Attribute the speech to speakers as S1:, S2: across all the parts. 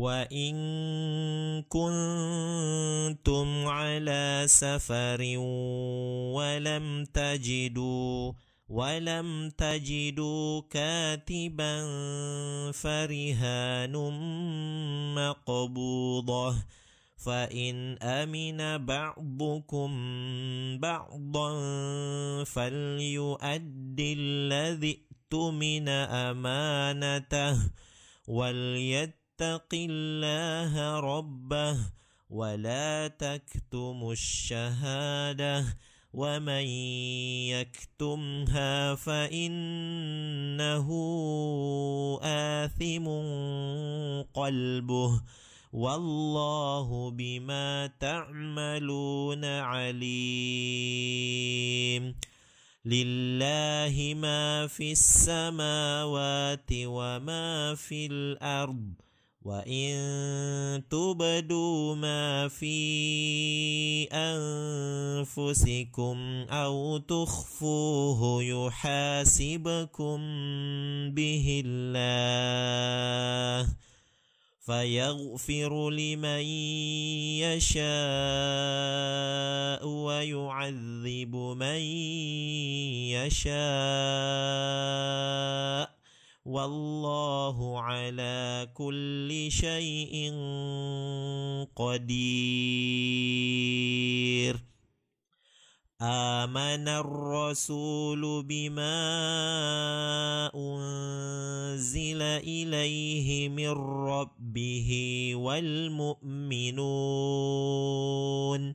S1: وإن كنتم على سفر ولم تجدوا ولم تجدوا كاتبا فرهان مقبوضة فإن أمن بعضكم بعضا فليؤد الذي ائتمن أمانته وليت يتق الله ربه ولا تكتم الشهاده ومن يكتمها فانه اثم قلبه والله بما تعملون عليم لله ما في السماوات وما في الارض وإن تبدوا ما في أنفسكم أو تخفوه يحاسبكم به الله فيغفر لمن يشاء ويعذب من يشاء والله على كل شيء قدير امن الرسول بما انزل اليه من ربه والمؤمنون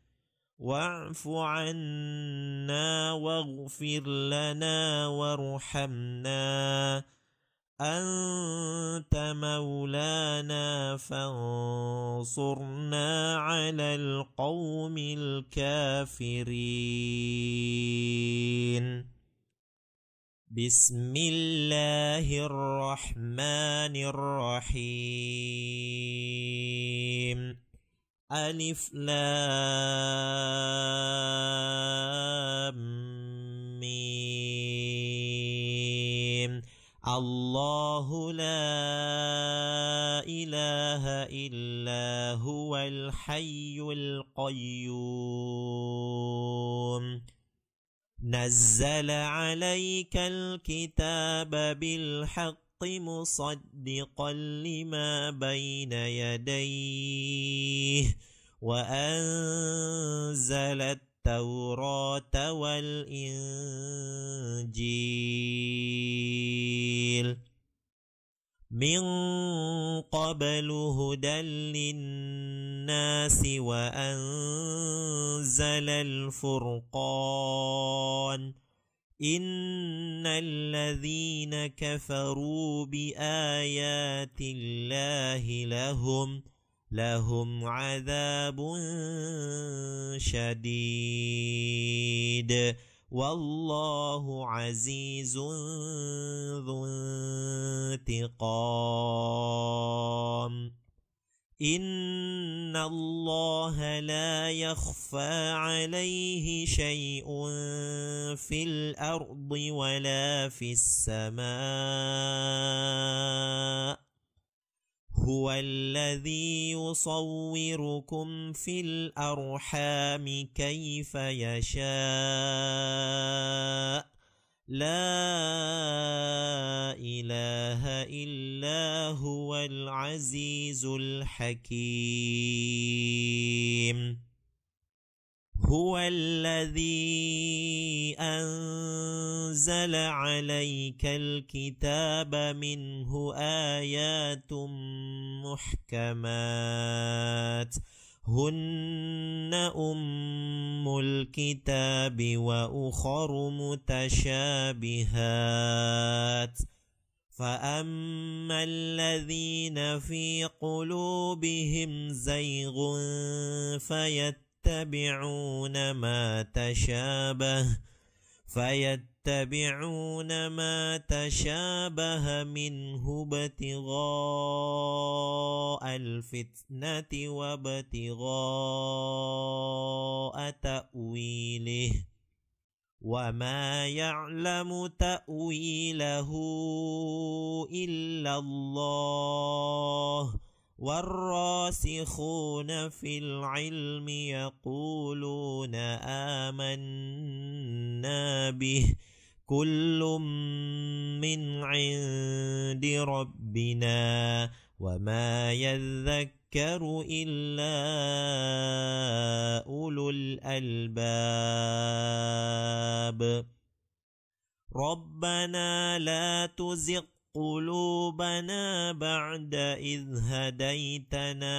S1: واعف عنا واغفر لنا وارحمنا أنت مولانا فانصرنا على القوم الكافرين بسم الله الرحمن الرحيم ألف لام ميم الله لا إله إلا هو الحي القيوم نزل عليك الكتاب بالحق الحق مصدقا لما بين يديه وأنزل التوراة والإنجيل من قبل هدى للناس وأنزل الفرقان إِنَّ الَّذِينَ كَفَرُوا بِآيَاتِ اللَّهِ لَهُمْ لَهُمْ عَذَابٌ شَدِيدٌ وَاللَّهُ عَزِيزٌ ذُو انْتِقَامٍ إِنَّ اللَّهَ لَا يَخْفَى عَلَيْهِ شَيْءٌ فِي الْأَرْضِ وَلَا فِي السَّمَاءِ هُوَ الَّذِي يُصَوِّرُكُمْ فِي الْأَرْحَامِ كَيْفَ يَشَاءُ لا إله إلا هو العزيز الحكيم هو الذي أنزل عليك الكتاب منه آيات محكمات هن أم الكتاب وأخر متشابهات فأما الذين في قلوبهم زيغ فيتبعون ما تشابه فيتبعون يتبعون ما تشابه منه ابتغاء الفتنة وابتغاء تأويله وما يعلم تأويله إلا الله والراسخون في العلم يقولون آمنا به كل من عند ربنا وما يذكر إلا أولو الألباب ربنا لا تزغ قلوبنا بعد إذ هديتنا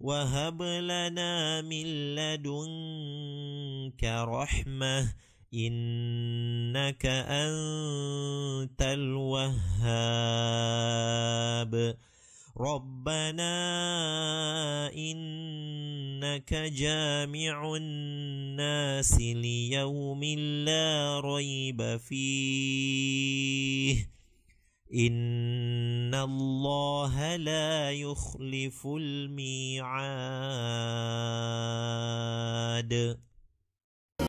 S1: وهب لنا من لدنك رحمه إنك أنت الوهاب ربنا إنك جامع الناس ليوم لا ريب فيه إن الله لا يخلف الميعاد